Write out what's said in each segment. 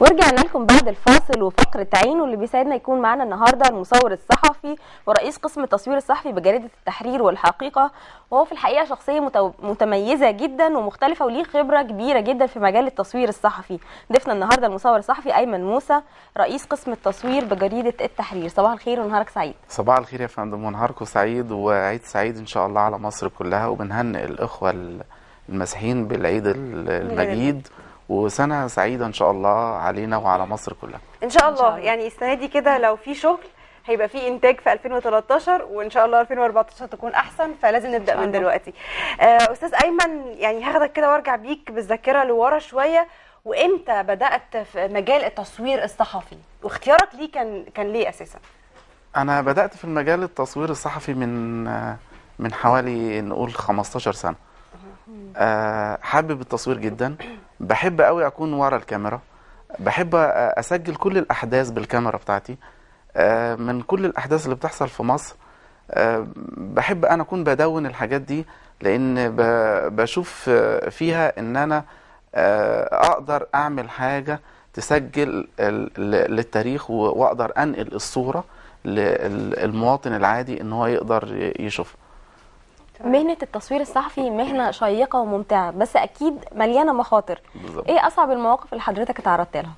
ورجعنا لكم بعد الفاصل وفقرة عين واللي بيساعدنا يكون معنا النهاردة المصور الصحفي ورئيس قسم التصوير الصحفي بجريدة التحرير والحقيقة وهو في الحقيقة شخصية متميزة جدا ومختلفة وليه خبرة كبيرة جدا في مجال التصوير الصحفي ضيفنا النهاردة المصور الصحفي أيمن موسى رئيس قسم التصوير بجريدة التحرير صباح الخير ونهارك سعيد صباح الخير يا فندم ونهاركم سعيد وعيد سعيد إن شاء الله على مصر كلها وبنهنئ الإخوة المسيحيين بالعيد المجيد وسنه سعيده ان شاء الله علينا وعلى مصر كلها ان شاء الله, يعني السنه دي كده لو في شغل هيبقى في انتاج في 2013 وان شاء الله 2014 تكون احسن فلازم نبدا من دلوقتي آه استاذ ايمن يعني هاخدك كده وارجع بيك بالذاكره لورا شويه وامتى بدات في مجال التصوير الصحفي واختيارك ليه كان كان ليه اساسا انا بدات في المجال التصوير الصحفي من من حوالي نقول 15 سنه آه حابب التصوير جدا بحب قوي اكون ورا الكاميرا بحب اسجل كل الاحداث بالكاميرا بتاعتي من كل الاحداث اللي بتحصل في مصر بحب انا اكون بدون الحاجات دي لان بشوف فيها ان انا اقدر اعمل حاجه تسجل للتاريخ واقدر انقل الصوره للمواطن العادي ان هو يقدر يشوفها مهنه التصوير الصحفي مهنه شيقه وممتعه بس اكيد مليانه مخاطر بالزبط. ايه اصعب المواقف اللي حضرتك اتعرضت لها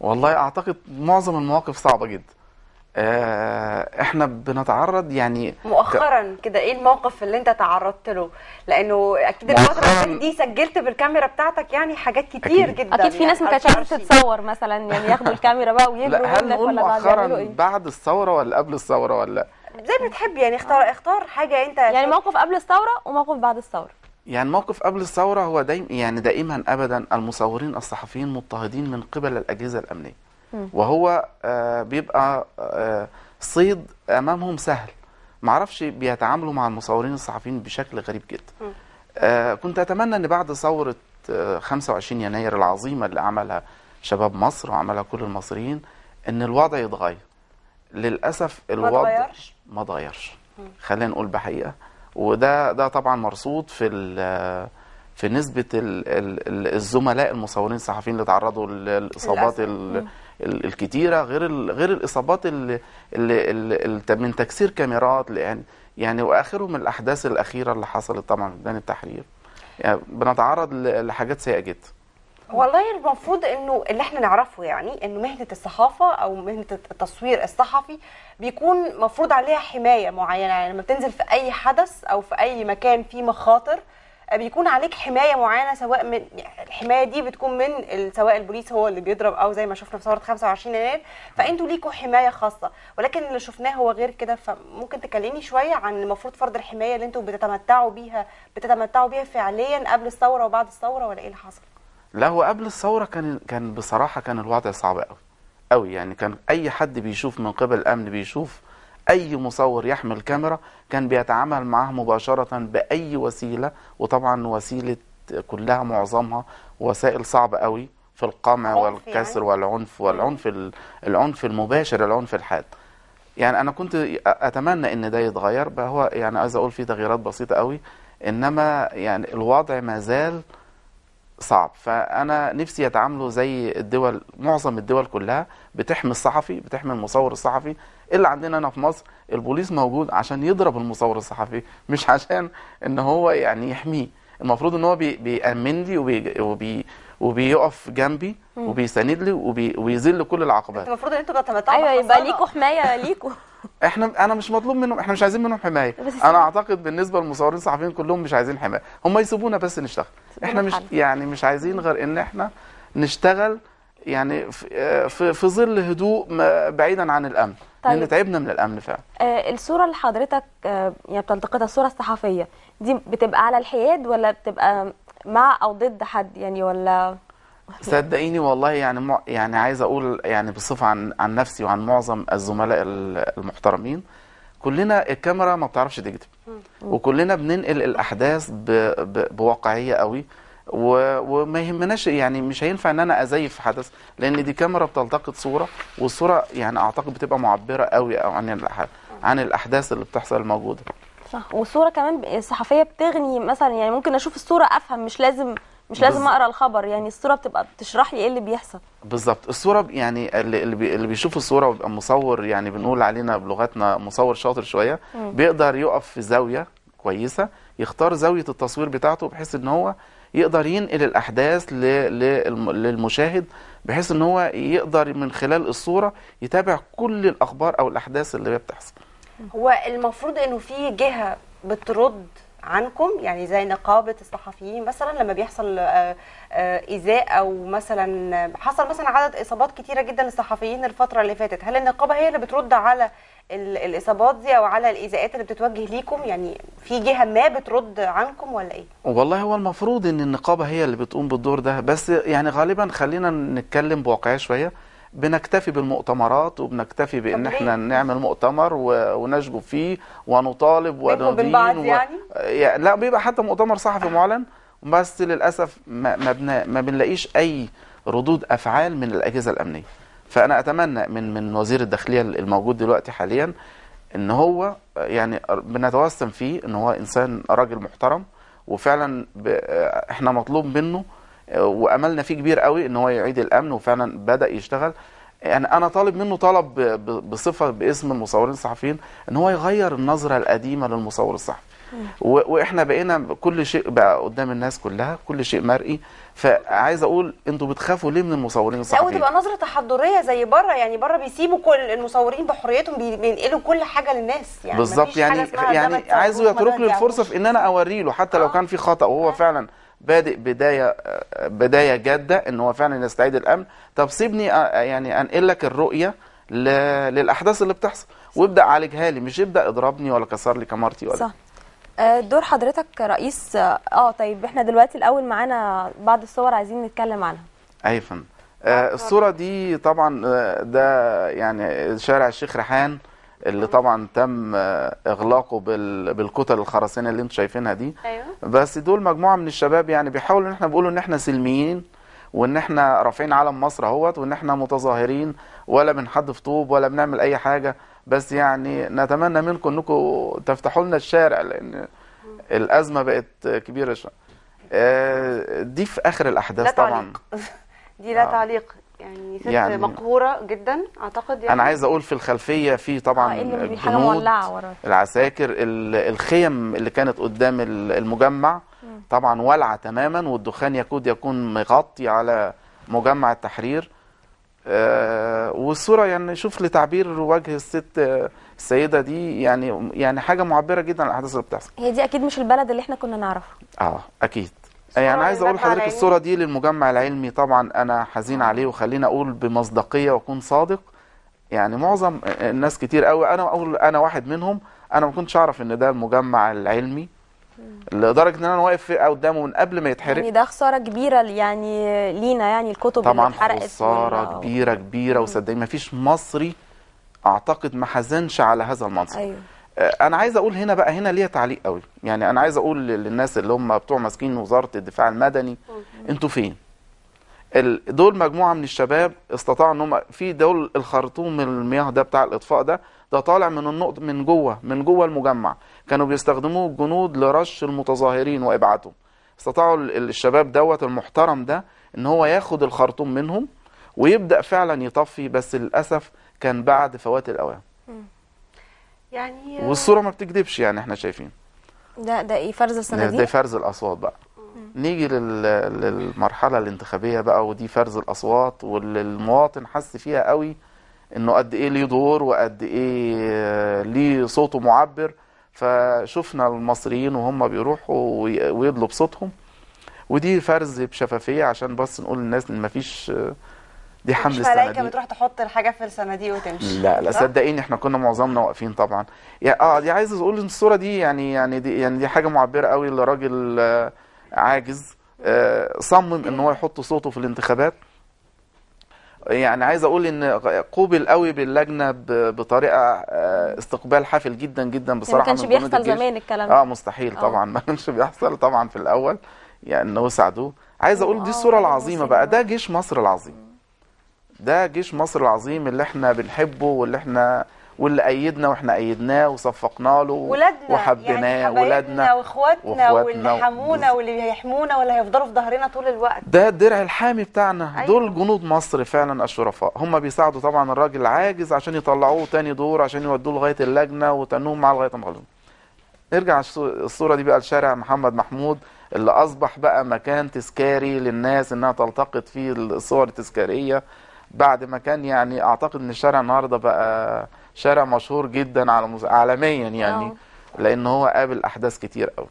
والله اعتقد معظم المواقف صعبه جدا آه، احنا بنتعرض يعني مؤخرا كده ايه الموقف اللي انت تعرضت له لانه اكيد الفتره دي سجلت بالكاميرا بتاعتك يعني حاجات كتير أكيد. جدا اكيد في يعني ناس ما كانتش عارفه تتصور مثلا يعني ياخدوا الكاميرا بقى ويجروا ولا مؤخرا إيه؟ بعد الثوره ولا قبل الثوره ولا زي بتحب يعني اختار آه. اختار حاجه انت يعني موقف قبل الثوره وموقف بعد الثوره يعني موقف قبل الثوره هو دايما يعني دائما ابدا المصورين الصحفيين مضطهدين من قبل الاجهزه الامنيه م. وهو آه بيبقى آه صيد امامهم سهل معرفش بيتعاملوا مع المصورين الصحفيين بشكل غريب جدا آه كنت اتمنى ان بعد ثوره 25 آه، يناير العظيمه اللي عملها شباب مصر وعملها كل المصريين ان الوضع يتغير للاسف الوضع ما تغيرش ما تغيرش خلينا نقول بحقيقه وده ده طبعا مرصود في في نسبه الزملاء المصورين الصحفيين اللي تعرضوا للاصابات الكتيره غير غير الاصابات اللي, اللي من تكسير كاميرات لان يعني واخرهم الاحداث الاخيره اللي حصلت طبعا في ميدان التحرير يعني بنتعرض لحاجات سيئه جدا والله المفروض انه اللي احنا نعرفه يعني انه مهنه الصحافه او مهنه التصوير الصحفي بيكون مفروض عليها حمايه معينه يعني لما بتنزل في اي حدث او في اي مكان فيه مخاطر آه، بيكون عليك حمايه معينه سواء من يعني الحمايه دي بتكون من سواء البوليس هو اللي بيضرب او زي ما شفنا في ثوره 25 يناير فانتوا ليكوا حمايه خاصه ولكن اللي شفناه هو غير كده فممكن تكلمني شويه عن المفروض فرض الحمايه اللي انتوا بتتمتعوا بيها بتتمتعوا بيها فعليا قبل الثوره وبعد الثوره ولا ايه اللي حصل؟ لا هو قبل الثوره كان كان بصراحه كان الوضع صعب قوي قوي يعني كان اي حد بيشوف من قبل الامن بيشوف اي مصور يحمل كاميرا كان بيتعامل معاه مباشره باي وسيله وطبعا وسيله كلها معظمها وسائل صعبه قوي في القمع يعني؟ والكسر والعنف والعنف العنف المباشر العنف الحاد يعني انا كنت اتمنى ان ده يتغير بقى هو يعني عايز اقول في تغييرات بسيطه قوي انما يعني الوضع ما زال صعب فانا نفسي يتعاملوا زي الدول معظم الدول كلها بتحمي الصحفي بتحمي المصور الصحفي اللي عندنا هنا في مصر البوليس موجود عشان يضرب المصور الصحفي مش عشان ان هو يعني يحميه المفروض ان هو بيأمن لي وبي وبي وبيقف جنبي وبيساند لي وبي كل العقبات المفروض ان انتوا تتمتعوا ايوه يبقى ليكوا حمايه ليكوا احنا انا مش مطلوب منهم احنا مش عايزين منهم حمايه انا اعتقد بالنسبه للمصورين الصحفيين كلهم مش عايزين حمايه هم يسيبونا بس نشتغل احنا مش يعني مش عايزين غير ان احنا نشتغل يعني في, في ظل هدوء بعيدا عن الامن طيب. لان تعبنا من الامن فعلا آه الصوره اللي حضرتك آه يعني بتلتقطها الصوره الصحفيه دي بتبقى على الحياد ولا بتبقى مع او ضد حد يعني ولا صدقيني والله يعني مع... يعني عايز اقول يعني بصفه عن عن نفسي وعن معظم الزملاء المحترمين كلنا الكاميرا ما بتعرفش تكذب وكلنا بننقل الاحداث ب... ب... بواقعيه قوي و... وما يهمناش يعني مش هينفع ان انا ازيف حدث لان دي كاميرا بتلتقط صوره والصوره يعني اعتقد بتبقى معبره قوي او عن الأح... عن الاحداث اللي بتحصل الموجوده صح والصوره كمان الصحفيه بتغني مثلا يعني ممكن اشوف الصوره افهم مش لازم مش لازم اقرا الخبر يعني الصوره بتبقى بتشرح لي ايه اللي بيحصل بالظبط الصوره يعني اللي اللي بيشوف الصوره ويبقى مصور يعني بنقول علينا بلغتنا مصور شاطر شويه مم. بيقدر يقف في زاويه كويسه يختار زاويه التصوير بتاعته بحيث ان هو يقدر ينقل الاحداث للمشاهد بحيث ان هو يقدر من خلال الصوره يتابع كل الاخبار او الاحداث اللي بتحصل هو المفروض انه في جهه بترد عنكم يعني زي نقابه الصحفيين مثلا لما بيحصل ايذاء آه، آه، او مثلا حصل مثلا عدد اصابات كتيره جدا للصحفيين الفتره اللي فاتت هل النقابه هي اللي بترد على الاصابات دي او على الايذاءات اللي بتتوجه ليكم يعني في جهه ما بترد عنكم ولا ايه والله هو المفروض ان النقابه هي اللي بتقوم بالدور ده بس يعني غالبا خلينا نتكلم بواقعيه شويه بنكتفي بالمؤتمرات وبنكتفي بان احنا نعمل مؤتمر ونشجب فيه ونطالب وندين و... يعني لا بيبقى حتى مؤتمر صحفي معلن بس للاسف ما ما, بنا... ما بنلاقيش اي ردود افعال من الاجهزه الامنيه فانا اتمنى من من وزير الداخليه الموجود دلوقتي حاليا ان هو يعني بنتوسم فيه ان هو انسان راجل محترم وفعلا ب... احنا مطلوب منه واملنا فيه كبير قوي ان هو يعيد الامن وفعلا بدا يشتغل يعني انا طالب منه طلب بصفه باسم المصورين الصحفيين ان هو يغير النظره القديمه للمصور الصحفي واحنا بقينا كل شيء بقى قدام الناس كلها كل شيء مرئي فعايز اقول انتوا بتخافوا ليه من المصورين الصحفيين؟ لا وتبقى نظره تحضريه زي بره يعني بره بيسيبوا كل المصورين بحريتهم بينقلوا كل حاجه للناس يعني بالظبط يعني يعني عايزه يترك لي الفرصه في ان انا اوري له حتى آه. لو كان في خطا وهو آه. فعلا بادئ بدايه بدايه جاده ان هو فعلا يستعيد الامن طب سيبني آه، آه، يعني انقل لك الرؤيه للاحداث اللي بتحصل وابدا عالجها لي مش ابدا اضربني ولا كسر لي كمارتي ولا صح آه، دور حضرتك رئيس اه طيب احنا دلوقتي الاول معانا بعض الصور عايزين نتكلم عنها ايوه فندم الصوره دي طبعا ده يعني شارع الشيخ ريحان اللي طبعا تم اغلاقه بالكتل الخرسانيه اللي انتم شايفينها دي أيوة. بس دول مجموعه من الشباب يعني بيحاولوا ان احنا بيقولوا ان احنا سلميين وان احنا رافعين علم مصر اهوت وان احنا متظاهرين ولا بنحد في طوب ولا بنعمل اي حاجه بس يعني نتمنى منكم انكم تفتحوا لنا الشارع لان الازمه بقت كبيره شويه آه، دي في اخر الاحداث لا تعليق. طبعا دي لا آه. تعليق يعني ست يعني مقهوره جدا اعتقد يعني انا عايز اقول في الخلفيه في طبعا آه، الجنود العساكر الخيم اللي كانت قدام المجمع طبعا ولعه تماما والدخان يكاد يكون مغطي على مجمع التحرير آه والصوره يعني شوف لتعبير وجه الست آه، السيده دي يعني يعني حاجه معبره جدا عن الاحداث اللي بتحصل هي دي اكيد مش البلد اللي احنا كنا نعرفها اه اكيد يعني عايز اقول لحضرتك الصوره دي للمجمع العلمي طبعا انا حزين عليه وخليني اقول بمصداقيه واكون صادق يعني معظم الناس كتير قوي انا اقول انا واحد منهم انا ما كنتش اعرف ان ده المجمع العلمي لدرجه ان انا واقف قدامه من قبل ما يتحرق يعني ده خساره كبيره يعني لينا يعني الكتب طبعا خساره كبيره كبيره وصدقني ما فيش مصري اعتقد ما حزنش على هذا المنصب أيوه. آه، انا عايز اقول هنا بقى هنا ليها تعليق قوي يعني انا عايز اقول للناس اللي هم بتوع ماسكين وزاره الدفاع المدني انتوا فين دول مجموعه من الشباب استطاعوا ان هم في دول الخرطوم المياه ده بتاع الاطفاء ده ده طالع من النقط من جوه من جوه المجمع كانوا بيستخدموه الجنود لرش المتظاهرين وابعادهم استطاعوا الشباب دوت المحترم ده ان هو ياخد الخرطوم منهم ويبدا فعلا يطفي بس للاسف كان بعد فوات الاوان يعني آه، والصوره ما بتكذبش يعني احنا شايفين ده ده ايه فرز السنه دي ده فرز الاصوات بقى نيجي للمرحله الانتخابيه بقى ودي فرز الاصوات واللي المواطن حس فيها قوي انه قد ايه ليه دور وقد ايه آه، ليه صوته معبر فشفنا المصريين وهم بيروحوا ويدلوا بصوتهم ودي فرز بشفافيه عشان بس نقول للناس ان مفيش آه، دي حمل الصناديق مش بتروح تحط الحاجه في الصناديق وتمشي لا لا صدقيني احنا كنا معظمنا واقفين طبعا يعني اه دي عايز اقول ان الصوره دي يعني يعني دي يعني دي حاجه معبره قوي لراجل آه، عاجز آه، صمم ان هو يحط صوته في الانتخابات يعني عايز اقول ان قوبل قوي باللجنه بطريقه آه، استقبال حافل جدا جدا يعني بصراحه ما كانش بيحصل زمان الكلام ده اه مستحيل أوه. طبعا ما كانش بيحصل طبعا في الاول يعني انه ساعدوه عايز اقول دي الصوره العظيمه بقى ده جيش مصر العظيم ده جيش مصر العظيم اللي احنا بنحبه واللي احنا واللي أيدنا واحنا أيدناه وصفقنا له ولادنا يعني ولادنا واخواتنا واللي حمونا واللي هيحمونا واللي هيفضلوا في ظهرنا طول الوقت ده الدرع الحامي بتاعنا أيوة. دول جنود مصر فعلا الشرفاء هم بيساعدوا طبعا الراجل العاجز عشان يطلعوه تاني دور عشان يودوه لغايه اللجنه وتنوم معاه لغايه ما يخلصوا نرجع الصوره دي بقى لشارع محمد محمود اللي اصبح بقى مكان تذكاري للناس انها تلتقط فيه الصور التذكاريه بعد ما كان يعني اعتقد ان الشارع النهارده بقى شارع مشهور جدا على عالميا يعني أوه. لان هو قابل احداث كتير قوي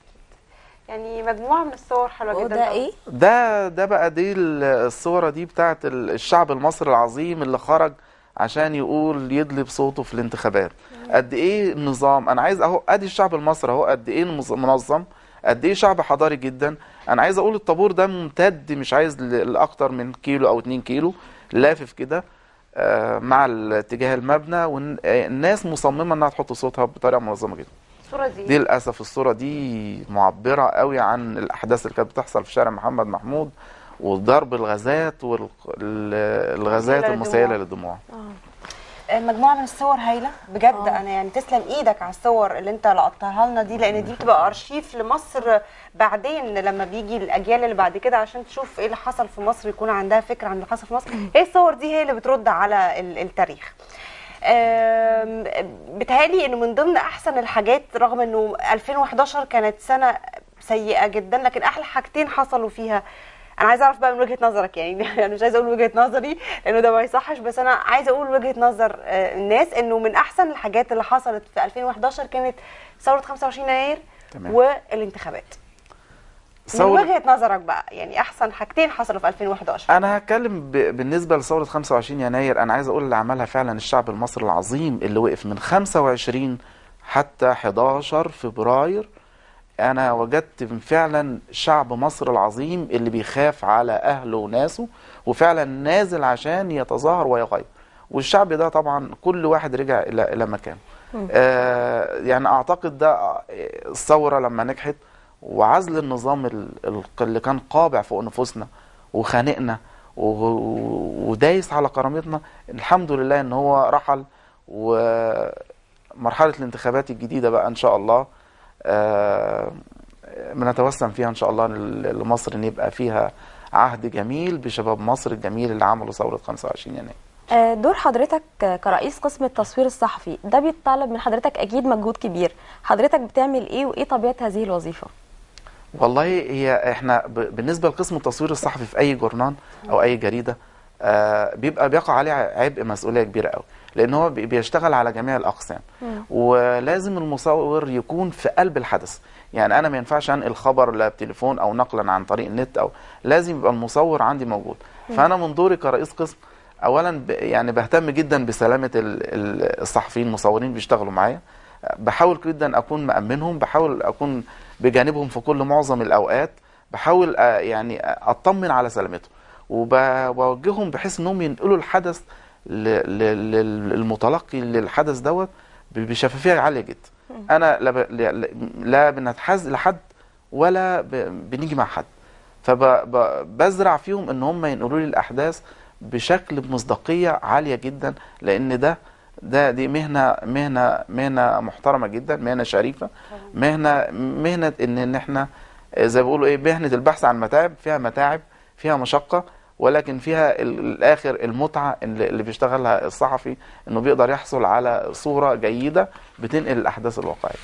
يعني مجموعه من الصور حلوه جدا ده ايه ده ده بقى دي الصوره دي بتاعه الشعب المصري العظيم اللي خرج عشان يقول يدلي بصوته في الانتخابات قد ايه النظام انا عايز اهو ادي الشعب المصري اهو قد ايه منظم قد ايه شعب حضاري جدا انا عايز اقول الطابور ده ممتد مش عايز لاكتر من كيلو او 2 كيلو لافف كده آه، مع اتجاه المبنى والناس مصممه انها تحط صوتها بطريقه منظمه جدا الصوره دي للاسف الصوره دي معبره قوي عن الاحداث اللي كانت بتحصل في شارع محمد محمود وضرب الغازات والغازات المسيله للدموع آه. مجموعه من الصور هايله بجد أوه. انا يعني تسلم ايدك على الصور اللي انت لقطتها لنا دي لان دي بتبقى ارشيف لمصر بعدين لما بيجي الاجيال اللي بعد كده عشان تشوف ايه اللي حصل في مصر يكون عندها فكره عن اللي حصل في مصر هي الصور دي هي اللي بترد على التاريخ بتهيألي انه من ضمن احسن الحاجات رغم انه 2011 كانت سنه سيئه جدا لكن احلى حاجتين حصلوا فيها انا عايزه اعرف بقى من وجهه نظرك يعني انا يعني مش عايزه اقول وجهه نظري لانه ده ما يصحش بس انا عايزه اقول وجهه نظر آه، الناس انه من احسن الحاجات اللي حصلت في 2011 كانت ثوره 25 يناير والانتخابات ثورة من وجهه نظرك بقى يعني احسن حاجتين حصلوا في 2011 انا هتكلم ب... بالنسبه لثوره 25 يناير انا عايز اقول اللي عملها فعلا الشعب المصري العظيم اللي وقف من 25 حتى 11 فبراير أنا وجدت فعلا شعب مصر العظيم اللي بيخاف على أهله وناسه وفعلا نازل عشان يتظاهر ويغير والشعب ده طبعا كل واحد رجع إلى إلى مكانه آه يعني أعتقد ده الثورة لما نجحت وعزل النظام اللي كان قابع فوق نفوسنا وخانقنا ودايس على كرامتنا الحمد لله ان هو رحل ومرحله الانتخابات الجديده بقى ان شاء الله بنتوسم آه، فيها ان شاء الله لمصر ان يبقى فيها عهد جميل بشباب مصر الجميل اللي عملوا ثوره 25 يناير آه، دور حضرتك كرئيس قسم التصوير الصحفي ده بيتطلب من حضرتك اكيد مجهود كبير حضرتك بتعمل ايه وايه طبيعه هذه الوظيفه والله هي احنا بالنسبه لقسم التصوير الصحفي في اي جورنان او اي جريده آه، بيبقى بيقع عليه عبء مسؤوليه كبيره قوي لان هو بيشتغل على جميع الاقسام مم. ولازم المصور يكون في قلب الحدث يعني انا ما ينفعش انقل خبر لا بتليفون او نقلا عن طريق النت او لازم يبقى المصور عندي موجود مم. فانا من دوري كرئيس قسم اولا يعني بهتم جدا بسلامه الصحفيين المصورين بيشتغلوا معايا بحاول جدا اكون مامنهم بحاول اكون بجانبهم في كل معظم الاوقات بحاول آه، يعني اطمن على سلامتهم وبوجههم بحيث انهم ينقلوا الحدث للمتلقي للحدث دوت بشفافيه عاليه جدا انا لا بنتحاز لحد ولا بنيجي مع حد فبزرع فيهم ان هم ينقلوا لي الاحداث بشكل بمصداقيه عاليه جدا لان ده ده دي مهنه مهنه مهنه محترمه جدا مهنه شريفه مهنه مهنه ان ان احنا زي ما بيقولوا ايه مهنه البحث عن متاعب فيها متاعب فيها مشقه ولكن فيها الاخر المتعه اللي بيشتغلها الصحفي انه بيقدر يحصل على صوره جيده بتنقل الاحداث الواقعيه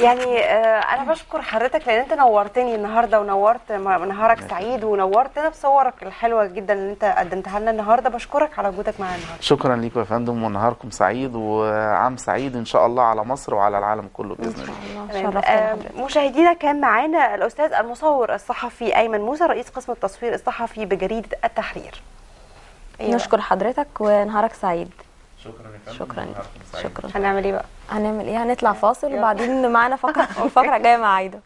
يعني آه، انا بشكر حضرتك لان انت نورتني النهارده ونورت نهارك سعيد ونورتنا بصورك الحلوه جدا اللي انت قدمتها لنا النهارده بشكرك على وجودك معانا النهارده شكرا ليكم يا فندم ونهاركم سعيد وعام سعيد ان شاء الله على مصر وعلى العالم كله باذن الله آه مشاهدينا كان معانا الاستاذ المصور الصحفي ايمن موسى رئيس قسم التصوير الصحفي بجريده التحرير أيوة. نشكر حضرتك ونهارك سعيد شكرا يا فندم شكرا نعم، شكرا هنعمل ايه بقى؟ هنعمل ايه؟ هنطلع فاصل وبعدين معانا فقره الفقره جايه مع عايده